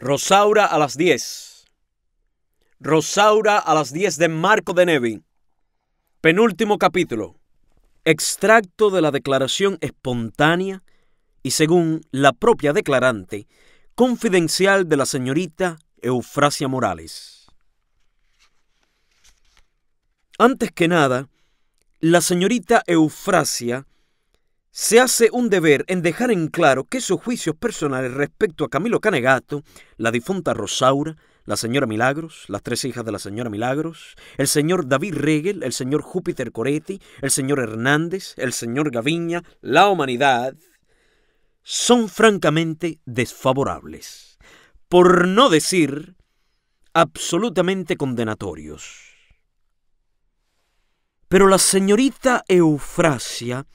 Rosaura a las 10. Rosaura a las 10 de Marco de Nevi. Penúltimo capítulo. Extracto de la declaración espontánea y según la propia declarante, confidencial de la señorita Eufrasia Morales. Antes que nada, la señorita Eufrasia se hace un deber en dejar en claro que sus juicios personales respecto a Camilo Canegato, la difunta Rosaura, la señora Milagros, las tres hijas de la señora Milagros, el señor David Regel, el señor Júpiter Coretti, el señor Hernández, el señor Gaviña, la humanidad, son francamente desfavorables, por no decir absolutamente condenatorios. Pero la señorita Eufrasia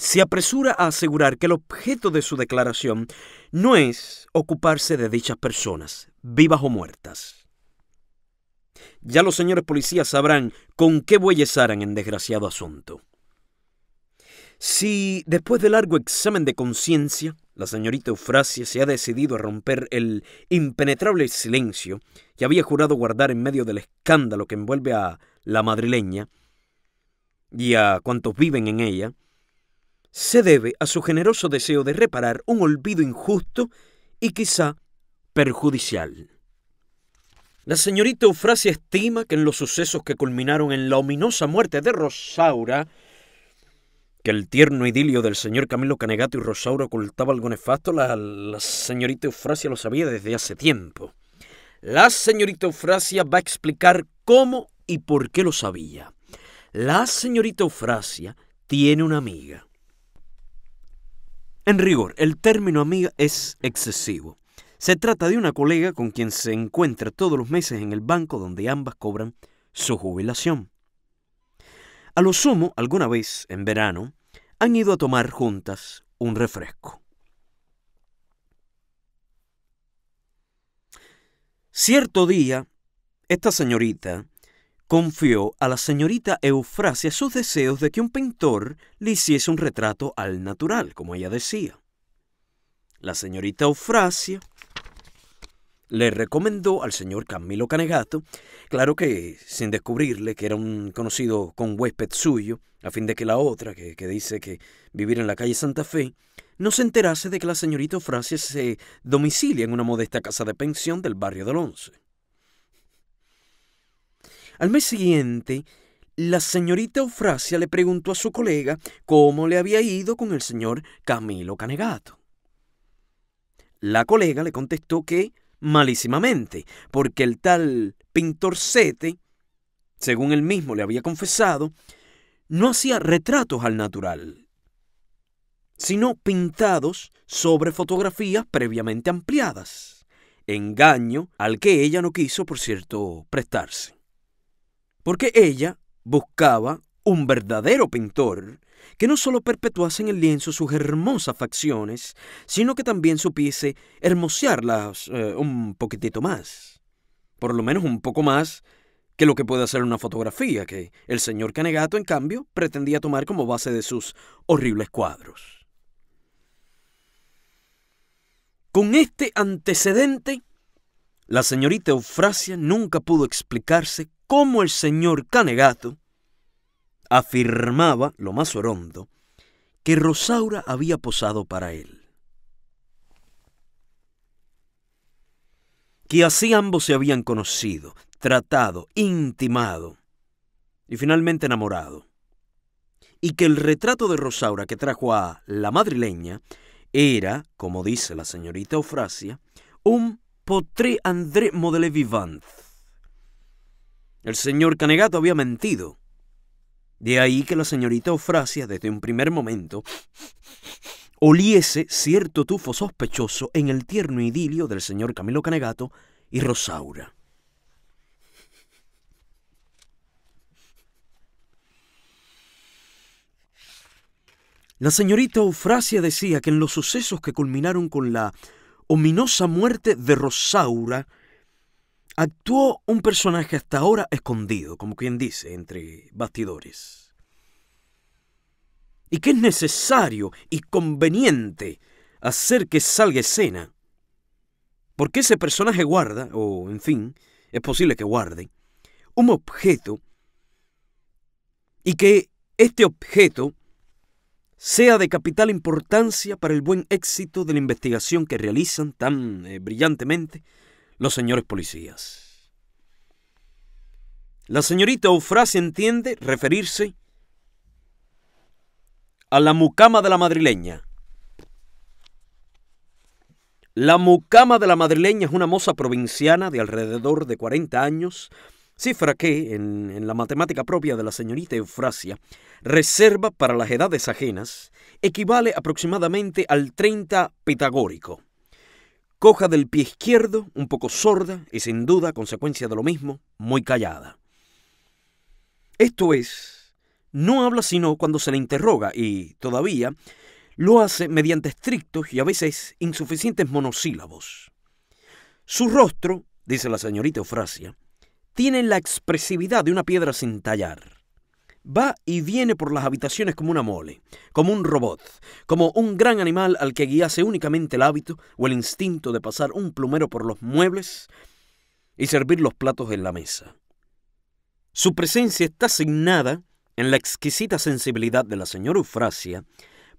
se apresura a asegurar que el objeto de su declaración no es ocuparse de dichas personas, vivas o muertas. Ya los señores policías sabrán con qué bueyes harán en desgraciado asunto. Si después de largo examen de conciencia, la señorita Eufrasia se ha decidido a romper el impenetrable silencio que había jurado guardar en medio del escándalo que envuelve a la madrileña y a cuantos viven en ella, se debe a su generoso deseo de reparar un olvido injusto y quizá perjudicial. La señorita Eufrasia estima que en los sucesos que culminaron en la ominosa muerte de Rosaura, que el tierno idilio del señor Camilo Canegato y Rosaura ocultaba algo nefasto, la, la señorita Eufrasia lo sabía desde hace tiempo. La señorita Eufrasia va a explicar cómo y por qué lo sabía. La señorita Eufrasia tiene una amiga en rigor, el término amiga es excesivo. Se trata de una colega con quien se encuentra todos los meses en el banco donde ambas cobran su jubilación. A lo sumo, alguna vez en verano, han ido a tomar juntas un refresco. Cierto día, esta señorita confió a la señorita Eufrasia sus deseos de que un pintor le hiciese un retrato al natural, como ella decía. La señorita Eufrasia le recomendó al señor Camilo Canegato, claro que sin descubrirle que era un conocido con huésped suyo, a fin de que la otra, que, dice que vivir en la calle Santa Fe, no se enterase de que la señorita Eufrasia se domicilia en una modesta casa de pensión del barrio de Once. Al mes siguiente, la señorita Eufrasia le preguntó a su colega cómo le había ido con el señor Camilo Canegato. La colega le contestó que malísimamente, porque el tal pintor pintorcete, según él mismo le había confesado, no hacía retratos al natural, sino pintados sobre fotografías previamente ampliadas, engaño al que ella no quiso, por cierto, prestarse porque ella buscaba un verdadero pintor que no solo perpetuase en el lienzo sus hermosas facciones, sino que también supiese hermosearlas eh, un poquitito más. Por lo menos un poco más que lo que puede hacer una fotografía que el señor Canegato, en cambio, pretendía tomar como base de sus horribles cuadros. Con este antecedente, la señorita Eufrasia nunca pudo explicarse cómo el señor Canegato afirmaba, lo más orondo, que Rosaura había posado para él. Que así ambos se habían conocido, tratado, intimado y finalmente enamorado. Y que el retrato de Rosaura que trajo a la madrileña era, como dice la señorita Eufrasia, un potré André Modele Vivant. El señor Canegato había mentido. De ahí que la señorita eufrasia desde un primer momento, oliese cierto tufo sospechoso en el tierno idilio del señor Camilo Canegato y Rosaura. La señorita Eufrasia decía que en los sucesos que culminaron con la ominosa muerte de Rosaura, actuó un personaje hasta ahora escondido, como quien dice, entre bastidores. Y que es necesario y conveniente hacer que salga escena, porque ese personaje guarda, o en fin, es posible que guarde, un objeto, y que este objeto sea de capital importancia para el buen éxito de la investigación que realizan tan eh, brillantemente los señores policías. La señorita Eufrasia entiende referirse a la mucama de la madrileña. La mucama de la madrileña es una moza provinciana de alrededor de 40 años, cifra que, en, en la matemática propia de la señorita Eufrasia, reserva para las edades ajenas equivale aproximadamente al 30 pitagórico. Coja del pie izquierdo, un poco sorda y sin duda consecuencia de lo mismo, muy callada. Esto es, no habla sino cuando se le interroga y, todavía, lo hace mediante estrictos y a veces insuficientes monosílabos. Su rostro, dice la señorita Eufrasia, tiene la expresividad de una piedra sin tallar. Va y viene por las habitaciones como una mole, como un robot, como un gran animal al que guiase únicamente el hábito o el instinto de pasar un plumero por los muebles y servir los platos en la mesa. Su presencia está asignada en la exquisita sensibilidad de la señora Eufrasia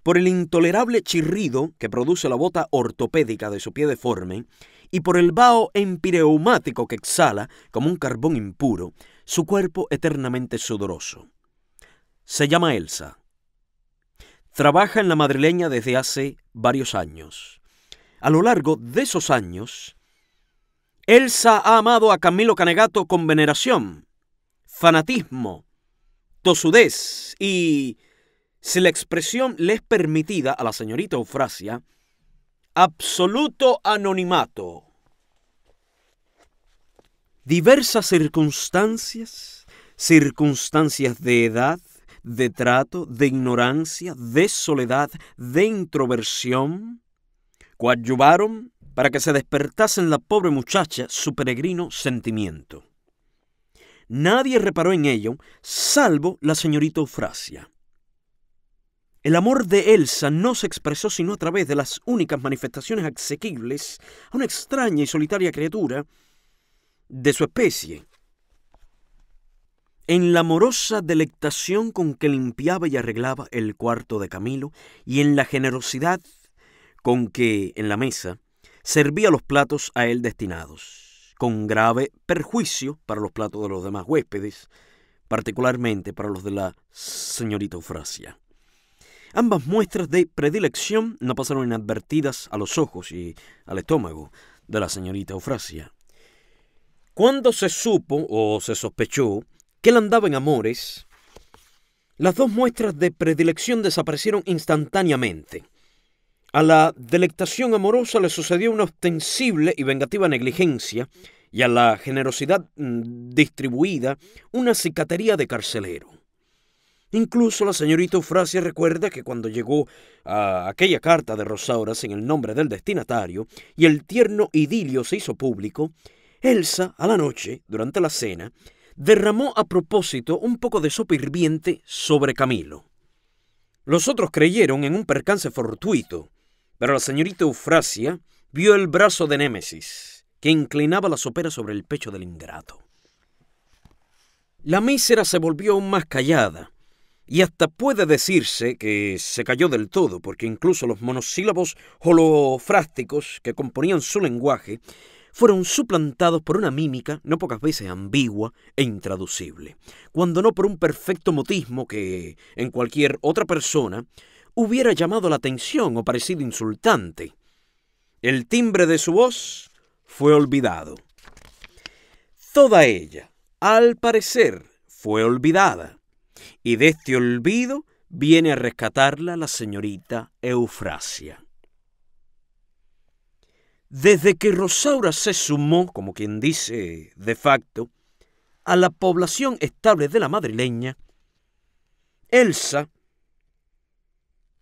por el intolerable chirrido que produce la bota ortopédica de su pie deforme y por el vaho empireumático que exhala, como un carbón impuro, su cuerpo eternamente sudoroso. Se llama Elsa. Trabaja en la madrileña desde hace varios años. A lo largo de esos años, Elsa ha amado a Camilo Canegato con veneración, fanatismo, tosudez y, si la expresión le es permitida a la señorita Eufrasia, absoluto anonimato. Diversas circunstancias, circunstancias de edad, de trato, de ignorancia, de soledad, de introversión, coadyuvaron para que se despertase en la pobre muchacha su peregrino sentimiento. Nadie reparó en ello, salvo la señorita Eufrasia. El amor de Elsa no se expresó sino a través de las únicas manifestaciones asequibles a una extraña y solitaria criatura de su especie, en la amorosa delectación con que limpiaba y arreglaba el cuarto de Camilo y en la generosidad con que en la mesa servía los platos a él destinados, con grave perjuicio para los platos de los demás huéspedes, particularmente para los de la señorita Eufrasia. Ambas muestras de predilección no pasaron inadvertidas a los ojos y al estómago de la señorita Eufrasia. Cuando se supo o se sospechó que él andaba en amores, las dos muestras de predilección desaparecieron instantáneamente. A la delectación amorosa le sucedió una ostensible y vengativa negligencia, y a la generosidad mm, distribuida una cicatería de carcelero. Incluso la señorita Eufrasia recuerda que cuando llegó a aquella carta de Rosaura en el nombre del destinatario y el tierno idilio se hizo público, Elsa, a la noche, durante la cena, derramó a propósito un poco de sopa hirviente sobre Camilo. Los otros creyeron en un percance fortuito, pero la señorita Eufrasia vio el brazo de Némesis, que inclinaba la sopera sobre el pecho del ingrato. La mísera se volvió aún más callada, y hasta puede decirse que se cayó del todo, porque incluso los monosílabos holofrásticos que componían su lenguaje fueron suplantados por una mímica, no pocas veces ambigua e intraducible, cuando no por un perfecto motismo que, en cualquier otra persona, hubiera llamado la atención o parecido insultante. El timbre de su voz fue olvidado. Toda ella, al parecer, fue olvidada, y de este olvido viene a rescatarla la señorita Eufrasia. Desde que Rosaura se sumó, como quien dice de facto, a la población estable de la madrileña, Elsa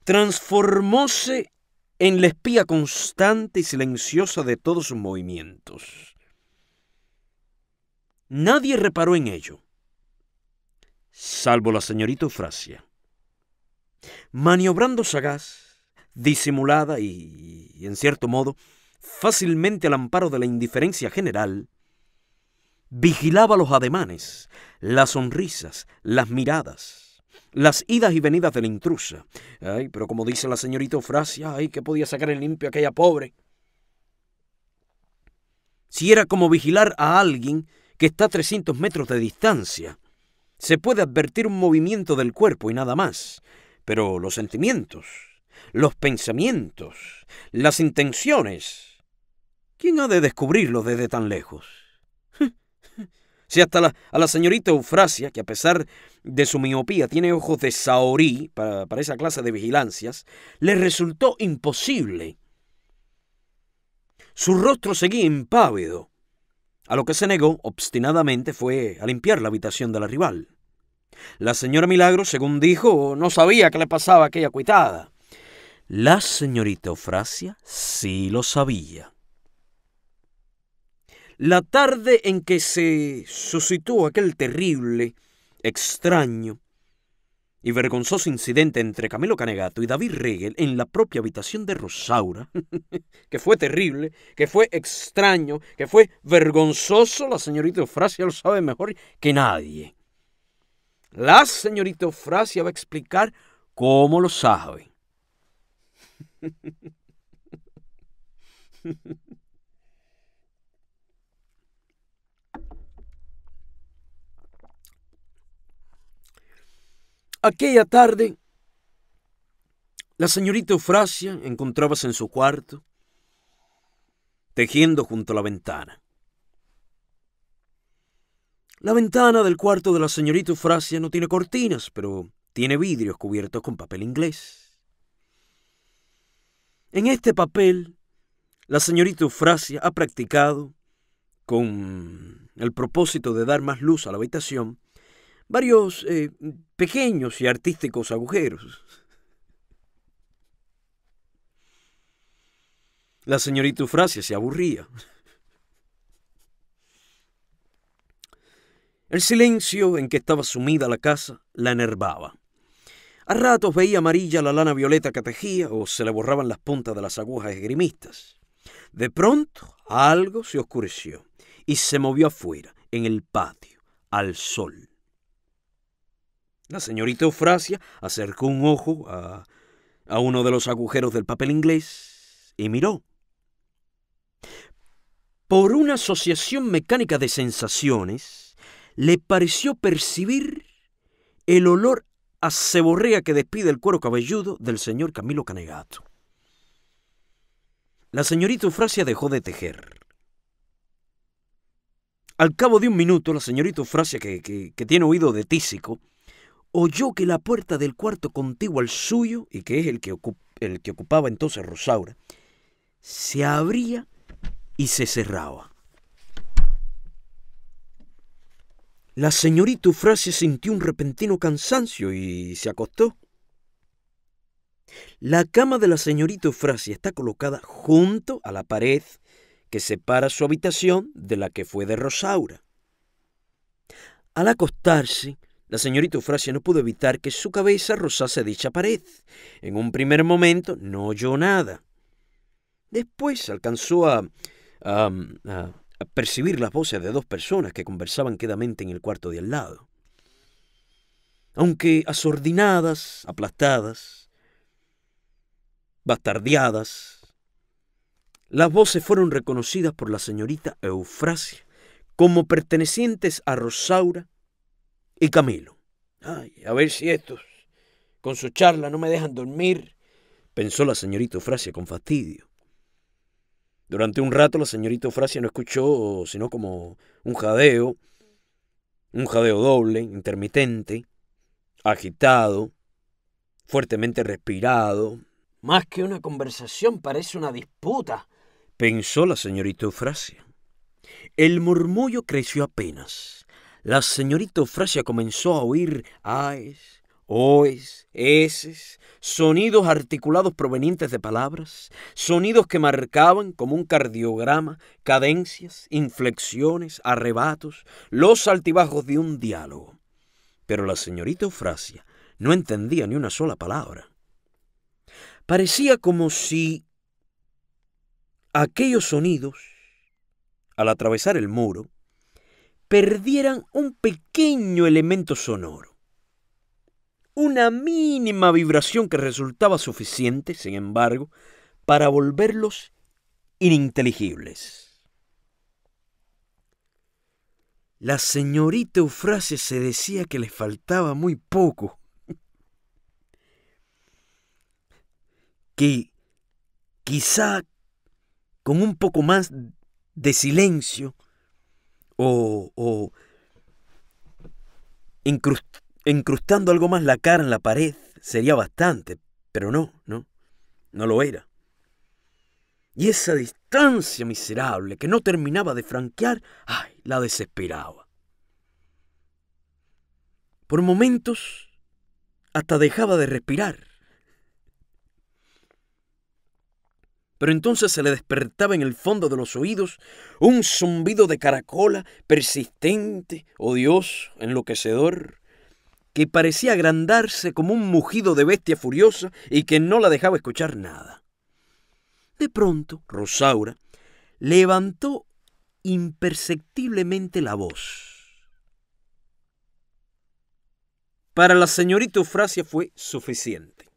transformóse en la espía constante y silenciosa de todos sus movimientos. Nadie reparó en ello, salvo la señorita Eufrasia. Maniobrando sagaz, disimulada y, en cierto modo, fácilmente al amparo de la indiferencia general, vigilaba los ademanes, las sonrisas, las miradas, las idas y venidas de la intrusa. Ay, pero como dice la señorita Eufrasia, ay, que podía sacar el limpio aquella pobre. Si era como vigilar a alguien que está a 300 metros de distancia, se puede advertir un movimiento del cuerpo y nada más, pero los sentimientos, los pensamientos, las intenciones, ¿Quién ha de descubrirlo desde tan lejos? si hasta a la señorita Eufrasia, que a pesar de su miopía tiene ojos de saorí para, esa clase de vigilancias, le resultó imposible. Su rostro seguía impávido. A lo que se negó obstinadamente fue a limpiar la habitación de la rival. La señora Milagro, según dijo, no sabía qué le pasaba a aquella cuitada. La señorita Eufrasia sí lo sabía. La tarde en que se suscitó aquel terrible, extraño y vergonzoso incidente entre Camilo Canegato y David Regel en la propia habitación de Rosaura, que fue terrible, que fue extraño, que fue vergonzoso, la señorita Eufrasia lo sabe mejor que nadie. La señorita Eufrasia va a explicar cómo lo sabe. Aquella tarde, la señorita Eufrasia encontrábase en su cuarto, tejiendo junto a la ventana. La ventana del cuarto de la señorita Eufrasia no tiene cortinas, pero tiene vidrios cubiertos con papel inglés. En este papel, la señorita Eufrasia ha practicado, con el propósito de dar más luz a la habitación, varios eh, pequeños y artísticos agujeros. La señorita Eufrasia se aburría. El silencio en que estaba sumida la casa la enervaba. A ratos veía amarilla la lana violeta que tejía o se le borraban las puntas de las agujas esgrimistas. De pronto algo se oscureció y se movió afuera, en el patio, al sol. La señorita Eufrasia acercó un ojo a, a uno de los agujeros del papel inglés y miró. Por una asociación mecánica de sensaciones, le pareció percibir el olor a ceborrea que despide el cuero cabelludo del señor Camilo Canegato. La señorita Eufrasia dejó de tejer. Al cabo de un minuto, la señorita Eufrasia, que tiene oído de tísico, oyó que la puerta del cuarto contiguo al suyo, y que es el que, el que ocupaba entonces Rosaura, se abría y se cerraba. La señorita Eufrasia sintió un repentino cansancio y se acostó. La cama de la señorita Eufrasia está colocada junto a la pared que separa su habitación de la que fue de Rosaura. Al acostarse, la señorita Eufrasia no pudo evitar que su cabeza rozase dicha pared. En un primer momento no oyó nada. Después alcanzó a, percibir las voces de dos personas que conversaban quedamente en el cuarto de al lado. Aunque asordinadas, aplastadas, bastardeadas, las voces fueron reconocidas por la señorita Eufrasia como pertenecientes a Rosaura y Camilo. Ay, a ver si estos, con su charla, no me dejan dormir, pensó la señorita Eufrasia con fastidio. Durante un rato la señorita Eufrasia no escuchó sino como un jadeo, un jadeo doble, intermitente, agitado, fuertemente respirado. Más que una conversación parece una disputa, pensó la señorita Eufrasia. El murmullo creció apenas la señorita Eufrasia comenzó a oír aes, oes, eses, sonidos articulados provenientes de palabras, sonidos que marcaban como un cardiograma, cadencias, inflexiones, arrebatos, los altibajos de un diálogo. Pero la señorita Eufrasia no entendía ni una sola palabra. Parecía como si aquellos sonidos, al atravesar el muro, perdieran un pequeño elemento sonoro. Una mínima vibración que resultaba suficiente, sin embargo, para volverlos ininteligibles. La señorita Eufrasia se decía que les faltaba muy poco. que quizá con un poco más de silencio o, o incrustando algo más la cara en la pared sería bastante, pero no, no, no lo era. Y esa distancia miserable que no terminaba de franquear, ay, la desesperaba. Por momentos hasta dejaba de respirar. pero entonces se le despertaba en el fondo de los oídos un zumbido de caracola persistente, odioso, enloquecedor, que parecía agrandarse como un mugido de bestia furiosa y que no la dejaba escuchar nada. De pronto, Rosaura levantó imperceptiblemente la voz. Para la señorita Eufrasia fue suficiente.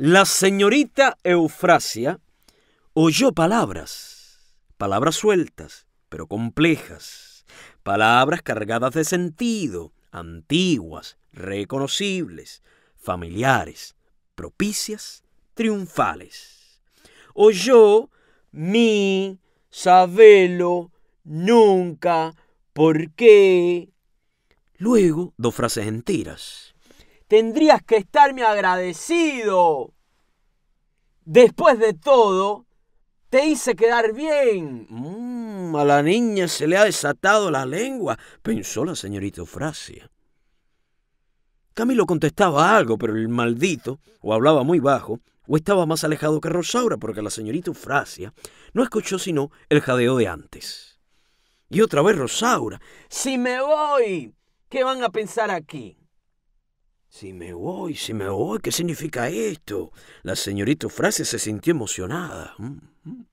La señorita Eufrasia oyó palabras, palabras sueltas, pero complejas, palabras cargadas de sentido, antiguas, reconocibles, familiares, propicias, triunfales. Oyó mi, sabelo, nunca, por qué. Luego, dos frases enteras. Tendrías que estarme agradecido. Después de todo, te hice quedar bien. Mm, a la niña se le ha desatado la lengua, pensó la señorita Eufrasia. Camilo contestaba algo, pero el maldito o hablaba muy bajo o estaba más alejado que Rosaura, porque la señorita Eufrasia no escuchó sino el jadeo de antes. Y otra vez Rosaura, si me voy, ¿qué van a pensar aquí? Si me voy, si me voy, ¿qué significa esto? La señorita Frase se sintió emocionada. Mm, mm.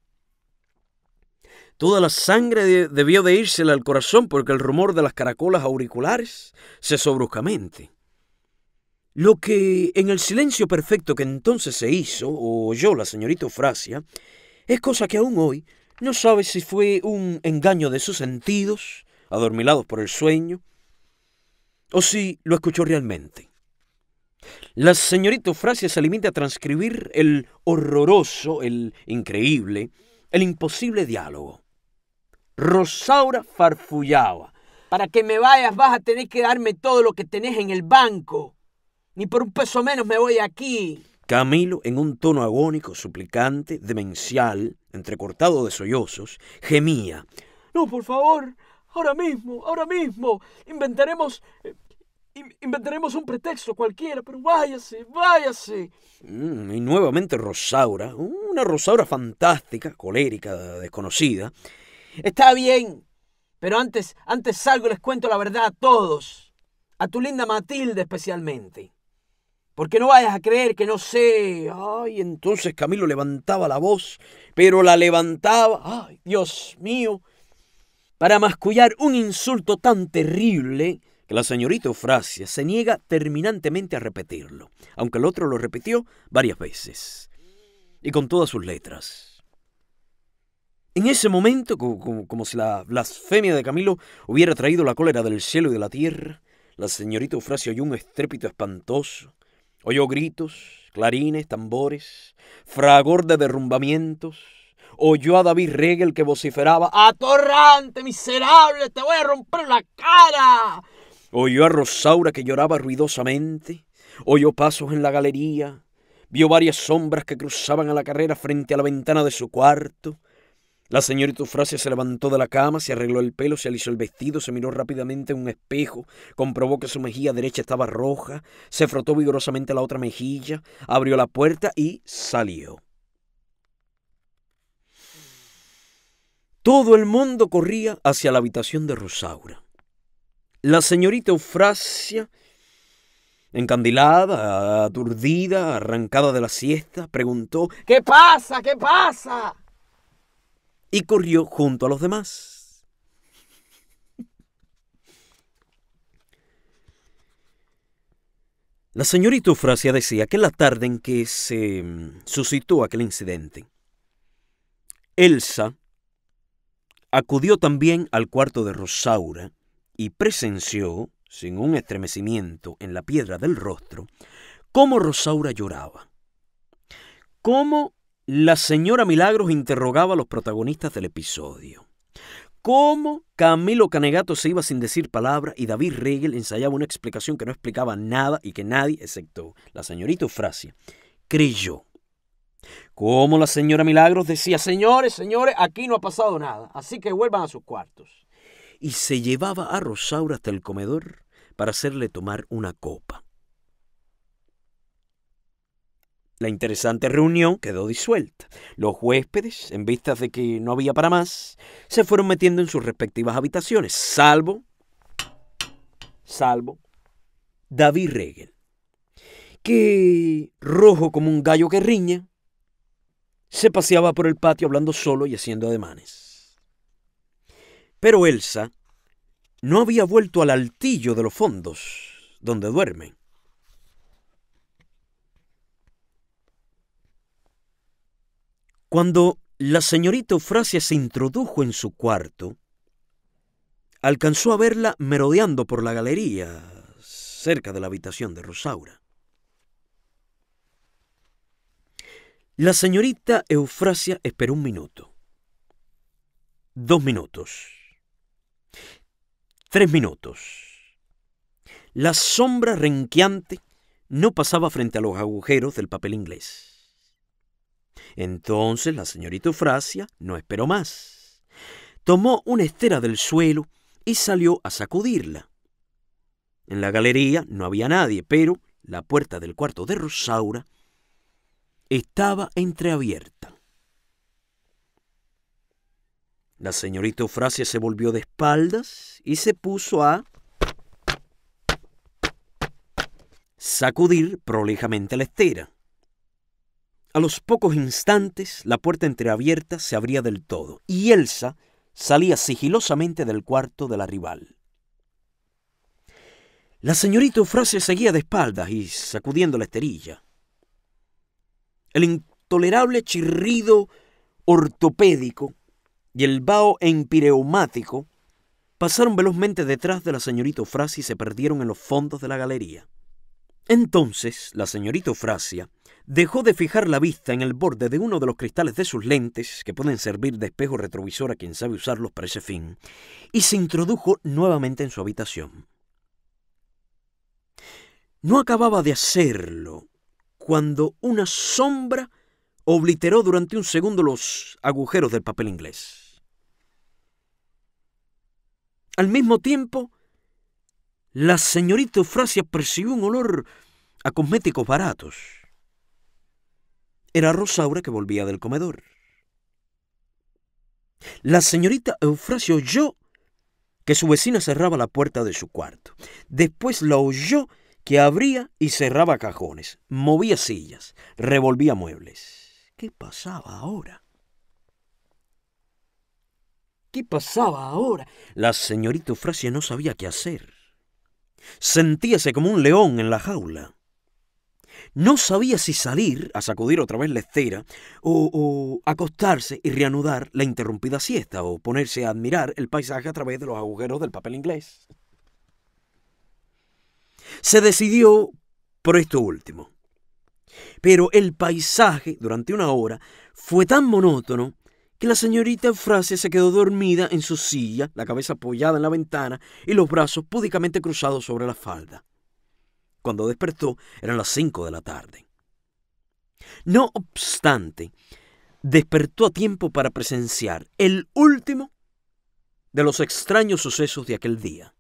Toda la sangre debió de irsele al corazón porque el rumor de las caracolas auriculares cesó bruscamente. Lo que en el silencio perfecto que entonces se hizo, o oyó la señorita Eufrasia, es cosa que aún hoy no sabe si fue un engaño de sus sentidos, adormilados por el sueño, o si lo escuchó realmente. La señorita Eufrasia se limita a transcribir el horroroso, el increíble, el imposible diálogo. Rosaura farfullaba. Para que me vayas vas a tener que darme todo lo que tenés en el banco. Ni por un peso menos me voy aquí. Camilo, en un tono agónico, suplicante, demencial, entrecortado de sollozos, gemía. No, por favor, ahora mismo, ahora mismo, inventaremos eh, Inventaremos un pretexto cualquiera, pero váyase, váyase. Mm, y nuevamente Rosaura, una Rosaura fantástica, colérica, desconocida. Está bien, pero antes, antes salgo y les cuento la verdad a todos. A tu linda Matilde especialmente. Porque no vayas a creer que no sé. Ay, entonces Camilo levantaba la voz, pero la levantaba, ay, Dios mío, para mascullar un insulto tan terrible que la señorita Eufrasia se niega terminantemente a repetirlo, aunque el otro lo repitió varias veces, y con todas sus letras. En ese momento, como, si la blasfemia de Camilo hubiera traído la cólera del cielo y de la tierra, la señorita Eufrasia oyó un estrépito espantoso, oyó gritos, clarines, tambores, fragor de derrumbamientos, oyó a David Regel que vociferaba, ¡Atorrante, miserable, te voy a romper la cara! Oyó a Rosaura que lloraba ruidosamente, oyó pasos en la galería, vio varias sombras que cruzaban a la carrera frente a la ventana de su cuarto. La señorita Eufrasia se levantó de la cama, se arregló el pelo, se alisó el vestido, se miró rápidamente en un espejo, comprobó que su mejilla derecha estaba roja, se frotó vigorosamente la otra mejilla, abrió la puerta y salió. Todo el mundo corría hacia la habitación de Rosaura. La señorita Eufrasia, encandilada, aturdida, arrancada de la siesta, preguntó ¿Qué pasa? ¿Qué pasa? Y corrió junto a los demás. La señorita Eufrasia decía que la tarde en que se suscitó aquel incidente, Elsa acudió también al cuarto de Rosaura, y presenció, sin un estremecimiento en la piedra del rostro, cómo Rosaura lloraba, cómo la señora Milagros interrogaba a los protagonistas del episodio, cómo Camilo Canegato se iba sin decir palabra y David Riegel ensayaba una explicación que no explicaba nada y que nadie, excepto la señorita Eufrasia, creyó. Cómo la señora Milagros decía, señores, señores, aquí no ha pasado nada, así que vuelvan a sus cuartos y se llevaba a Rosaura hasta el comedor para hacerle tomar una copa. La interesante reunión quedó disuelta. Los huéspedes, en vistas de que no había para más, se fueron metiendo en sus respectivas habitaciones, salvo, salvo, David Regel, que, rojo como un gallo que riña, se paseaba por el patio hablando solo y haciendo ademanes. Pero Elsa no había vuelto al altillo de los fondos, donde duermen. Cuando la señorita Eufrasia se introdujo en su cuarto, alcanzó a verla merodeando por la galería, cerca de la habitación de Rosaura. La señorita Eufrasia esperó un minuto, dos minutos Tres minutos. La sombra renqueante no pasaba frente a los agujeros del papel inglés. Entonces la señorita Eufrasia no esperó más. Tomó una estera del suelo y salió a sacudirla. En la galería no había nadie, pero la puerta del cuarto de Rosaura estaba entreabierta. La señorita Eufrasia se volvió de espaldas y se puso a sacudir prolijamente la estera. A los pocos instantes, la puerta entreabierta se abría del todo y Elsa salía sigilosamente del cuarto de la rival. La señorita Eufrasia seguía de espaldas y sacudiendo la esterilla. El intolerable chirrido ortopédico y el vaho empireumático pasaron velozmente detrás de la señorita Eufrasia y se perdieron en los fondos de la galería. Entonces la señorita Eufrasia dejó de fijar la vista en el borde de uno de los cristales de sus lentes, que pueden servir de espejo retrovisor a quien sabe usarlos para ese fin, y se introdujo nuevamente en su habitación. No acababa de hacerlo cuando una sombra obliteró durante un segundo los agujeros del papel inglés. Al mismo tiempo, la señorita Eufrasia percibió un olor a cosméticos baratos. Era Rosaura que volvía del comedor. La señorita Eufrasia oyó que su vecina cerraba la puerta de su cuarto. Después la oyó que abría y cerraba cajones, movía sillas, revolvía muebles. ¿Qué pasaba ahora? ¿Qué pasaba ahora? La señorita Eufrasia no sabía qué hacer. Sentíase como un león en la jaula. No sabía si salir a sacudir otra vez la estera o, o acostarse y reanudar la interrumpida siesta o ponerse a admirar el paisaje a través de los agujeros del papel inglés. Se decidió por esto último. Pero el paisaje durante una hora fue tan monótono que la señorita Eufrasia se quedó dormida en su silla, la cabeza apoyada en la ventana y los brazos púdicamente cruzados sobre la falda. Cuando despertó eran las cinco de la tarde. No obstante, despertó a tiempo para presenciar el último de los extraños sucesos de aquel día.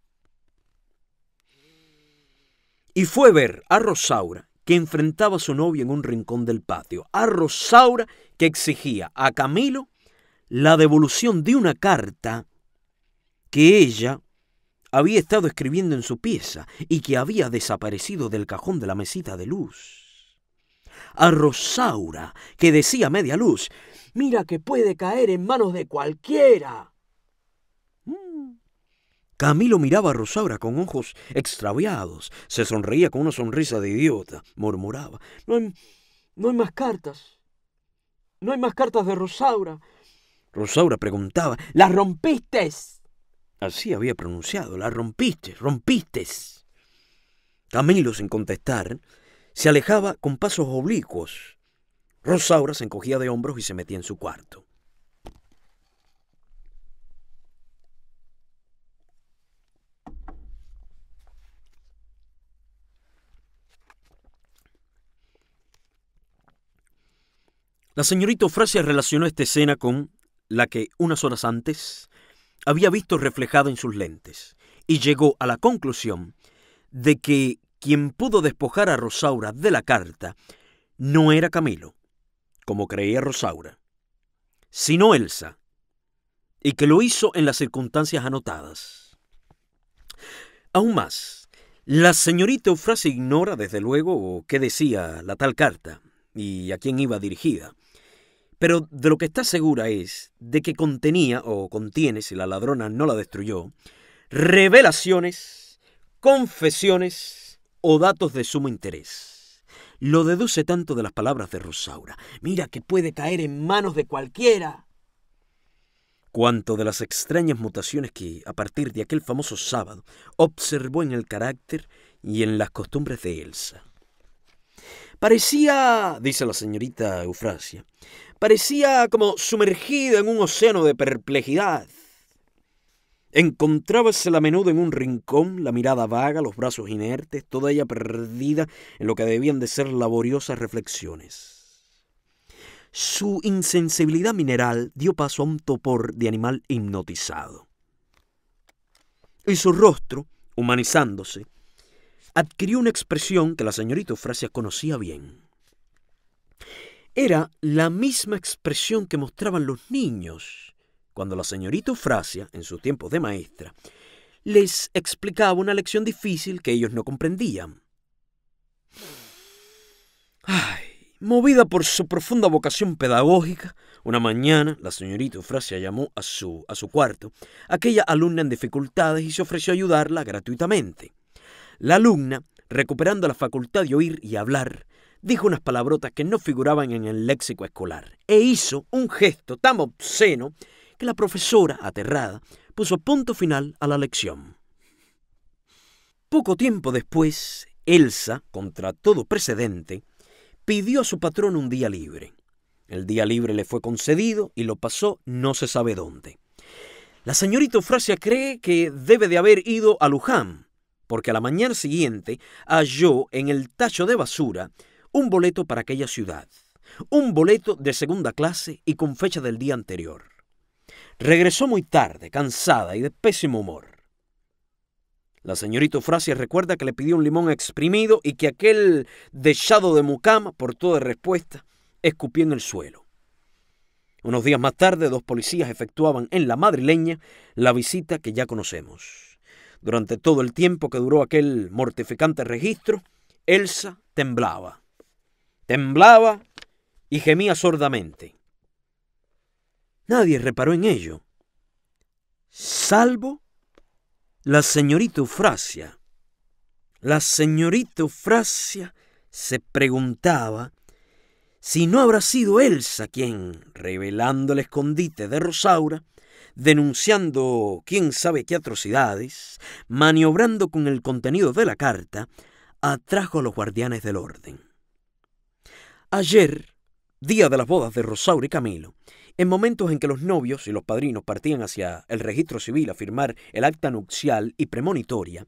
Y fue ver a Rosaura, que enfrentaba a su novio en un rincón del patio, a Rosaura, que exigía a Camilo la devolución de una carta que ella había estado escribiendo en su pieza y que había desaparecido del cajón de la mesita de luz. A Rosaura, que decía media luz, mira que puede caer en manos de cualquiera. Mm. Camilo miraba a Rosaura con ojos extraviados, se sonreía con una sonrisa de idiota, murmuraba, no hay, no hay más cartas, no hay más cartas de Rosaura, Rosaura preguntaba, ¿la rompiste? Así había pronunciado, la rompiste, rompiste. Camilo, sin contestar, se alejaba con pasos oblicuos. Rosaura se encogía de hombros y se metía en su cuarto. La señorita Ofrasia relacionó esta escena con la que unas horas antes había visto reflejada en sus lentes, y llegó a la conclusión de que quien pudo despojar a Rosaura de la carta no era Camilo, como creía Rosaura, sino Elsa, y que lo hizo en las circunstancias anotadas. Aún más, la señorita Eufrasia ignora, desde luego, qué decía la tal carta y a quién iba dirigida. Pero de lo que está segura es de que contenía, o contiene, si la ladrona no la destruyó, revelaciones, confesiones o datos de sumo interés lo deduce tanto de las palabras de Rosaura. Mira que puede caer en manos de cualquiera. Cuanto de las extrañas mutaciones que, a partir de aquel famoso sábado, observó en el carácter y en las costumbres de Elsa. Parecía, dice la señorita Eufrasia, parecía como sumergida en un océano de perplejidad. Encontrábase a menudo en un rincón, la mirada vaga, los brazos inertes, toda ella perdida en lo que debían de ser laboriosas reflexiones. Su insensibilidad mineral dio paso a un topor de animal hipnotizado. Y su rostro, humanizándose, adquirió una expresión que la señorita Eufrasia conocía bien. Era la misma expresión que mostraban los niños cuando la señorita Eufrasia, en su tiempo de maestra, les explicaba una lección difícil que ellos no comprendían. Ay, movida por su profunda vocación pedagógica, una mañana la señorita Eufrasia llamó a su, a su cuarto aquella alumna en dificultades y se ofreció a ayudarla gratuitamente. La alumna, recuperando la facultad de oír y hablar, dijo unas palabrotas que no figuraban en el léxico escolar e hizo un gesto tan obsceno que la profesora, aterrada, puso punto final a la lección. Poco tiempo después, Elsa, contra todo precedente, pidió a su patrón un día libre. El día libre le fue concedido y lo pasó no se sabe dónde. La señorita Eufrasia cree que debe de haber ido a Luján, porque a la mañana siguiente halló en el tacho de basura un boleto para aquella ciudad, un boleto de segunda clase y con fecha del día anterior. Regresó muy tarde, cansada y de pésimo humor. La señorita Frasia recuerda que le pidió un limón exprimido y que aquel dechado de mucama, por toda respuesta, escupió en el suelo. Unos días más tarde, dos policías efectuaban en la madrileña la visita que ya conocemos. Durante todo el tiempo que duró aquel mortificante registro, Elsa temblaba. Temblaba y gemía sordamente. Nadie reparó en ello, salvo la señorita Eufrasia. La señorita Eufrasia se preguntaba si no habrá sido Elsa quien, revelando el escondite de Rosaura, denunciando quién sabe qué atrocidades, maniobrando con el contenido de la carta, atrajo a los guardianes del orden. Ayer, día de las bodas de Rosaura y Camilo, en momentos en que los novios y los padrinos partían hacia el registro civil a firmar el acta nupcial y premonitoria,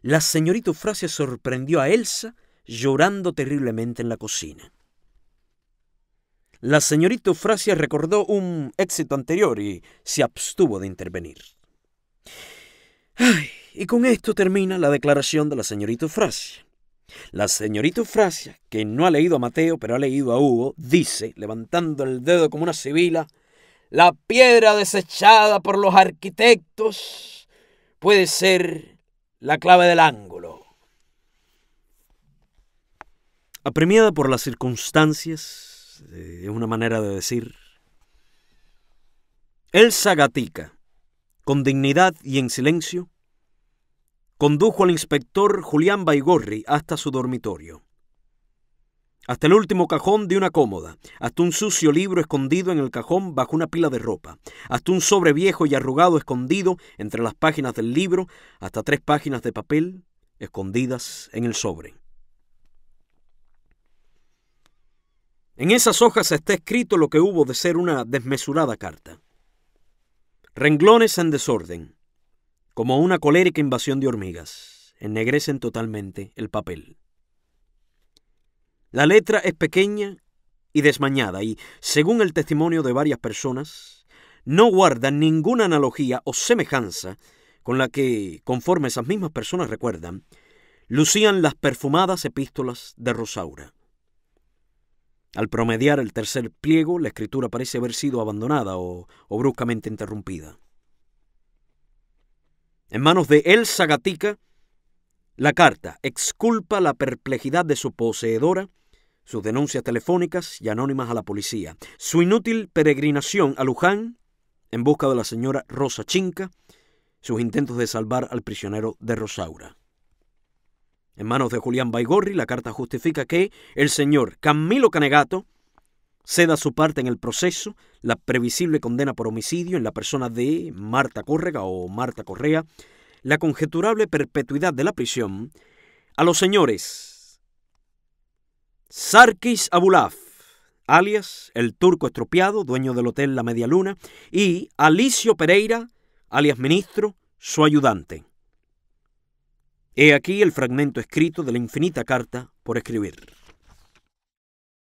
la señorita Eufrasia sorprendió a Elsa llorando terriblemente en la cocina. La señorita Eufrasia recordó un éxito anterior y se abstuvo de intervenir. y con esto termina la declaración de la señorita Eufrasia. La señorita Eufrasia, que no ha leído a Mateo, pero ha leído a Hugo, dice, levantando el dedo como una sibila, la piedra desechada por los arquitectos puede ser la clave del ángulo. Apremiada por las circunstancias, eh, es una manera de decir. Elsa Gatica, con dignidad y en silencio, condujo al inspector Julián Baigorri hasta su dormitorio. Hasta el último cajón de una cómoda, hasta un sucio libro escondido en el cajón bajo una pila de ropa, hasta un sobre viejo y arrugado escondido entre las páginas del libro, hasta tres páginas de papel escondidas en el sobre. En esas hojas está escrito lo que hubo de ser una desmesurada carta. Renglones en desorden, como una colérica invasión de hormigas, ennegrecen totalmente el papel. La letra es pequeña y desmañada y, según el testimonio de varias personas, no guarda ninguna analogía o semejanza con la que, conforme esas mismas personas recuerdan, lucían las perfumadas epístolas de Rosaura. Al promediar el tercer pliego, la escritura parece haber sido abandonada o, bruscamente interrumpida. En manos de Elsa Gatica, la carta exculpa la perplejidad de su poseedora, sus denuncias telefónicas y anónimas a la policía, su inútil peregrinación a Luján en busca de la señora Rosa Chinca, sus intentos de salvar al prisionero de Rosaura. En manos de Julián Baigorri, la carta justifica que el señor Camilo Canegato ceda su parte en el proceso, la previsible condena por homicidio en la persona de Marta Córrega o Marta Correa, la conjeturable perpetuidad de la prisión, a los señores Sarkis Abulaf, alias el turco estropeado, dueño del hotel La Media Luna, y Alicio Pereira, alias ministro, su ayudante. He aquí el fragmento escrito de la infinita carta por escribir.